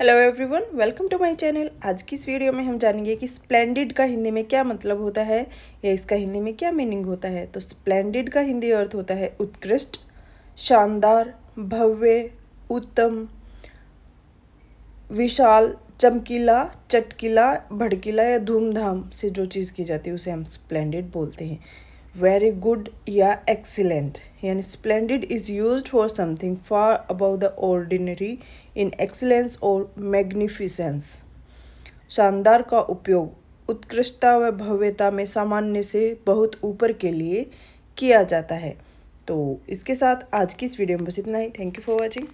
hello everyone welcome to my channel आज की इस वीडियो में हम जानेंगे कि स्प्लेंडिड का हिंदी में क्या मतलब होता है या इसका हिंदी में क्या मीनिंग होता है तो स्प्लेंडेड का हिंदी अर्थ होता है उत्कृष्ट शानदार भव्य उत्तम विशाल चमकीला चटकीला भड़कीला या धूमधाम से जो चीज़ की जाती है उसे हम स्प्लेंडेड बोलते हैं वेरी गुड या एक्सीलेंट यानी splendid is use for something far above the ordinary in excellence और मैग्निफिसेंस शानदार का उपयोग उत्कृष्टता व भव्यता में सामान्य से बहुत ऊपर के लिए किया जाता है तो इसके साथ आज की इस वीडियो में बस इतना ही थैंक यू फॉर वॉचिंग